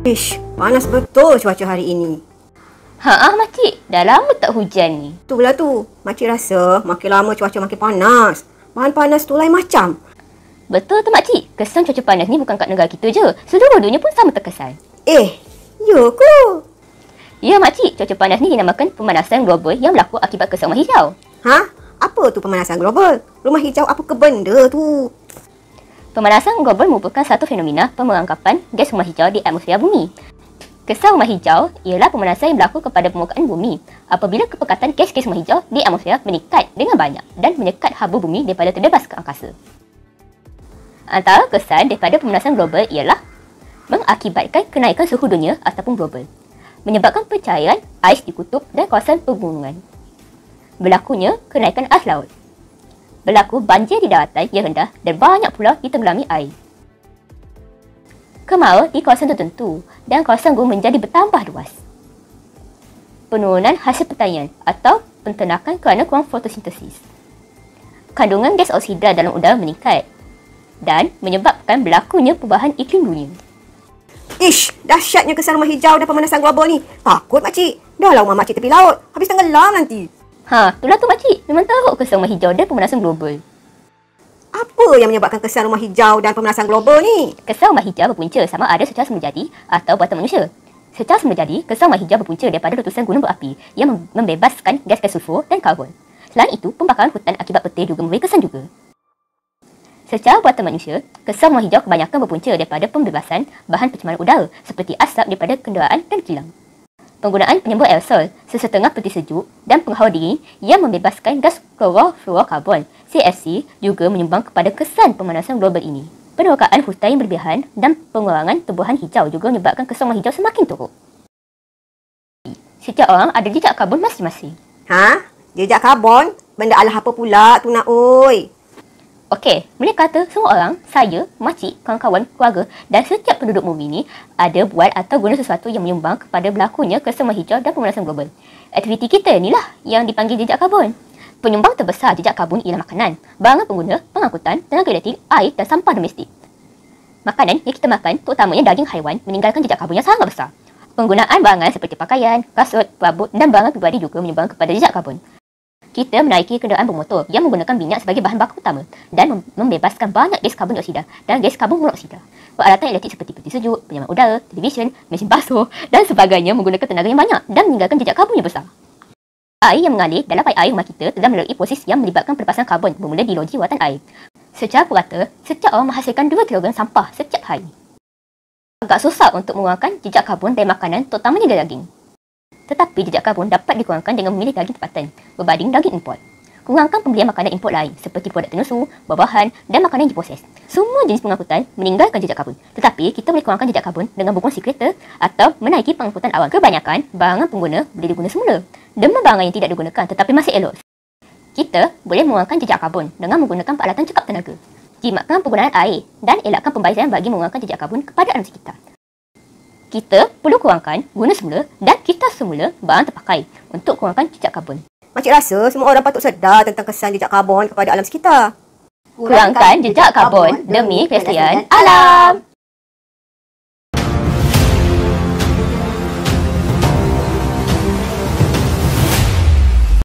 Ish, panas betul cuaca hari ini. Haa, ah, makcik. Dah lama tak hujan ni. Tu Itulah tu. Makcik rasa makin lama cuaca makin panas. Bahan panas tu lain macam. Betul tu makcik. Kesan cuaca panas ni bukan kat negara kita je. Seluruh dunia pun sama terkesan. Eh, ya ku. Ya makcik, cuaca panas ni dinamakan pemanasan global yang berlaku akibat kesan rumah hijau. Ha? Apa tu pemanasan global? Rumah hijau apa ke benda tu? Pemanasan global merupakan satu fenomena pemerangkapan gas rumah hijau di atmosfera bumi. Kesan rumah hijau ialah pemanasan yang berlaku kepada permukaan bumi apabila kepekatan gas-gas rumah hijau di atmosfera meningkat dengan banyak dan menyekat habu bumi daripada terbebas ke angkasa. Antara kesan daripada pemanasan global ialah mengakibatkan kenaikan suhu dunia ataupun global, menyebabkan percairan ais di kutub dan kawasan pegunungan, berlakunya kenaikan ais laut, berlaku banjir di daratan yang rendah dan banyak pula di ditenggelami air. Kemarau di kawasan tertentu dan kawasan gunung menjadi bertambah luas. Penurunan hasil pertanian atau penternakan kerana kurang fotosintesis. Kandungan gas oksida dalam udara meningkat dan menyebabkan berlakunya perubahan iklim dunia. Ish, dahsyatnya kesan rumah hijau dan pemanasan global ni. Takut makcik. Dahlah rumah makcik tepi laut. Habis tenggelam nanti. Ha, itulah tu makcik. Memang tahu kesan rumah hijau dan pemanasan global. Apa yang menyebabkan kesan rumah hijau dan pemanasan global ni? Kesan rumah hijau berpunca sama ada secara semula jadi atau buatan manusia. Secara semula jadi, kesan rumah hijau berpunca daripada letusan gunung berapi yang membebaskan gas gas sulfur dan karbon. Selain itu, pembakaran hutan akibat petir juga memberi kesan juga. Secara buatan manusia, kesan rumah hijau kebanyakan berpunca daripada pembebasan bahan pencemaran udara seperti asap daripada kenderaan dan kilang penggunaan penyembuh aerosol sesetengah peti sejuk dan penghawa dingin yang membebaskan gas klorofluorokarbon CFC juga menyumbang kepada kesan pemanasan global ini. Penerokaan hutan yang berlebihan dan pengurangan tumbuhan hijau juga menyebabkan kesongan hijau semakin teruk. Setiap orang ada jejak karbon masing-masing. Ha? Jejak karbon? Benda alah apa pula tu nak oi? Okey, mereka kata semua orang, saya, makcik, kawan-kawan, keluarga dan setiap penduduk bumi ini ada buat atau guna sesuatu yang menyumbang kepada berlakunya kesemua hijau dan pemanasan global. Aktiviti kita inilah yang dipanggil jejak karbon. Penyumbang terbesar jejak karbon ialah makanan, barang pengguna, pengangkutan, tenaga elektrik, air dan sampah domestik. Makanan yang kita makan, terutamanya daging haiwan, meninggalkan jejak karbon yang sangat besar. Penggunaan barangan seperti pakaian, kasut, perabot dan barang pribadi juga menyumbang kepada jejak karbon kita menaiki kenderaan bermotor yang menggunakan minyak sebagai bahan baku utama dan membebaskan banyak gas karbon dioksida dan gas karbon monoksida. Peralatan elektrik seperti peti sejuk, penyaman udara, televisyen, mesin basuh dan sebagainya menggunakan tenaga yang banyak dan meninggalkan jejak karbon yang besar. Air yang mengalir dalam paip air rumah kita telah melalui proses yang melibatkan pelepasan karbon bermula di loji watan air. Secara purata, setiap orang menghasilkan 2 kg sampah setiap hari. Agak susah untuk mengurangkan jejak karbon dari makanan, terutamanya dari daging tetapi jejak karbon dapat dikurangkan dengan memilih daging tempatan berbanding daging import. Kurangkan pembelian makanan import lain seperti produk tenusu, buah-buahan dan makanan yang diproses. Semua jenis pengangkutan meninggalkan jejak karbon. Tetapi kita boleh kurangkan jejak karbon dengan berkongsi kereta atau menaiki pengangkutan awal. Kebanyakan barangan pengguna boleh diguna semula. Demi barangan yang tidak digunakan tetapi masih elok. Kita boleh mengurangkan jejak karbon dengan menggunakan peralatan cekap tenaga. Jimatkan penggunaan air dan elakkan pembaizan bagi mengurangkan jejak karbon kepada alam sekitar kita perlu kurangkan guna semula dan kita semula barang terpakai untuk kurangkan jejak karbon. Macam rasa semua orang patut sedar tentang kesan jejak karbon kepada alam sekitar. Kurangkan jejak karbon demi kelestarian alam. alam.